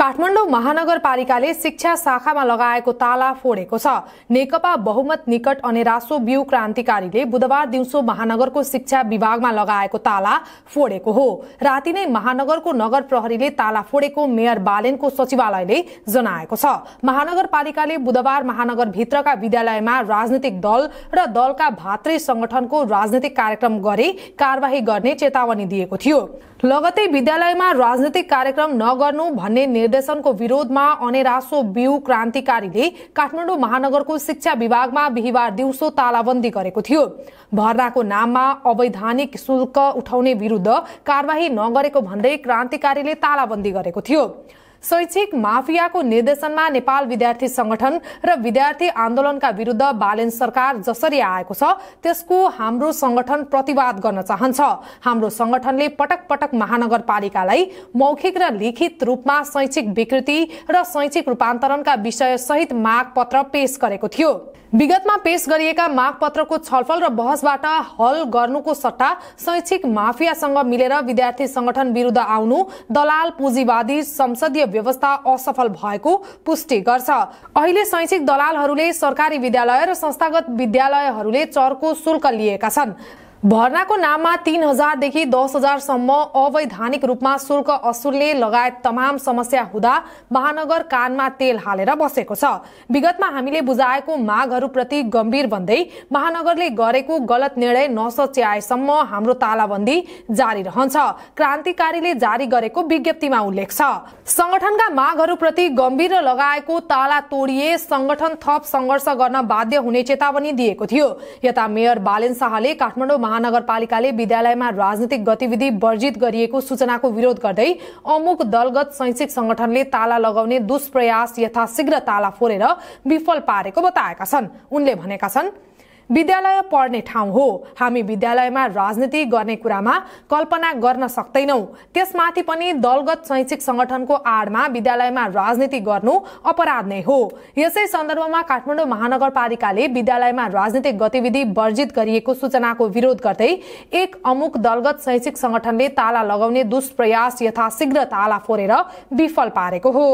काठमाडौँ महानगरपालिकाले शिक्षा शाखामा लगाएको ताला फोडेको छ नेकपा बहुमत निकट अनि रासो बिउ क्रान्तिकारीले बुधबार दिउँसो महानगरको शिक्षा विभागमा लगाएको ताला फोडेको हो राति नै महानगरको नगर प्रहरीले ताला फोडेको मेयर बालेनको सचिवालयले जनाएको छ महानगरपालिकाले बुधबार महानगरभित्रका विद्यालयमा राजनैतिक दल र दलका भातृ संगठनको राजनैतिक कार्यक्रम गरी कार्यवाही गर्ने चेतावनी दिएको थियो लगतै विद्यालयमा राजनैतिक कार्यक्रम नगर्नु भन्ने निर्देशनको विरोधमा अनेरासो बिउ क्रान्तिकारीले काठमाडौँ महानगरको शिक्षा विभागमा बिहिबार दिउँसो तालाबन्दी गरेको थियो भर्नाको नाममा अवैधानिक शुल्क उठाउने विरूद्ध कार्यवाही नगरेको भन्दै क्रान्तिकारीले तालाबन्दी गरेको थियो शैक्षिक माफियाको निर्देशनमा नेपाल विद्यार्थी संगठन र विद्यार्थी आन्दोलनका विरूद्ध बालेन सरकार जसरी आएको छ त्यसको हाम्रो संगठन प्रतिवाद गर्न चाहन्छ हाम्रो संगठनले पटक पटक महानगरपालिकालाई मौखिक र लिखित रूपमा शैक्षिक विकृति र शैक्षिक रूपान्तरणका विषयसहित पत्र पेश गरेको थियो विगतमा पेश गरिएका मागपत्रको छलफल र बहसबाट हल गर्नुको सट्टा शैक्षिक माफियासँग मिलेर विद्यार्थी संगठन विरूद्ध आउनु दलाल पुँजीवादी संसदीय व्यवस्था असफल भएको पुष्टि गर्छ अहिले शैक्षिक दलालहरूले सरकारी विद्यालय र संस्थागत विद्यालयहरूले चरको शुल्क लिएका छन् भर्नाको नाममा तीन हजारदेखि दस हजारसम्म अवैधानिक रूपमा शुल्क असुलले लगायत तमाम समस्या हुँदा महानगर कानमा तेल हालेर बसेको छ विगतमा हामीले बुझाएको मागहरूप्रति गम्भीर भन्दै महानगरले गरेको गलत निर्णय नसच्याएसम्म हाम्रो तालाबन्दी जारी रहन्छ क्रान्तिकारीले जारी गरेको विज्ञप्तिमा उल्लेख छ संगठनका मागहरूप्रति गम्भीर र लगाएको ताला तोडिए संगठन थप संघर्ष गर्न बाध्य हुने चेतावनी दिएको थियो यता मेयर बालेन शाहले काठमाडौँ महानगरपालिकाले विद्यालयमा राजनीतिक गतिविधि वर्जित गरिएको सूचनाको विरोध गर्दै अमुक दलगत शैक्षिक संगठनले ताला लगाउने दुष्प्रयास यथाशीघ्र ताला फोरेर विफल पारेको बताएका छन् उनले भनेका छन् विद्यालय पढ्ने ठाउँ हो हामी विद्यालयमा राजनीति गर्ने कुरामा कल्पना गर्न सक्दैनौँ त्यसमाथि पनि दलगत शैक्षिक संगठनको आडमा विद्यालयमा राजनीति गर्नु अपराध नै हो यसै सन्दर्भमा काठमाडौँ महानगरपालिकाले विद्यालयमा राजनीतिक गतिविधि वर्जित गरिएको सूचनाको विरोध गर्दै एक अमुक दलगत शैक्षिक संगठनले ताला लगाउने दुष्प्रयास यथाशीघ्र ताला फोरेर विफल पारेको हो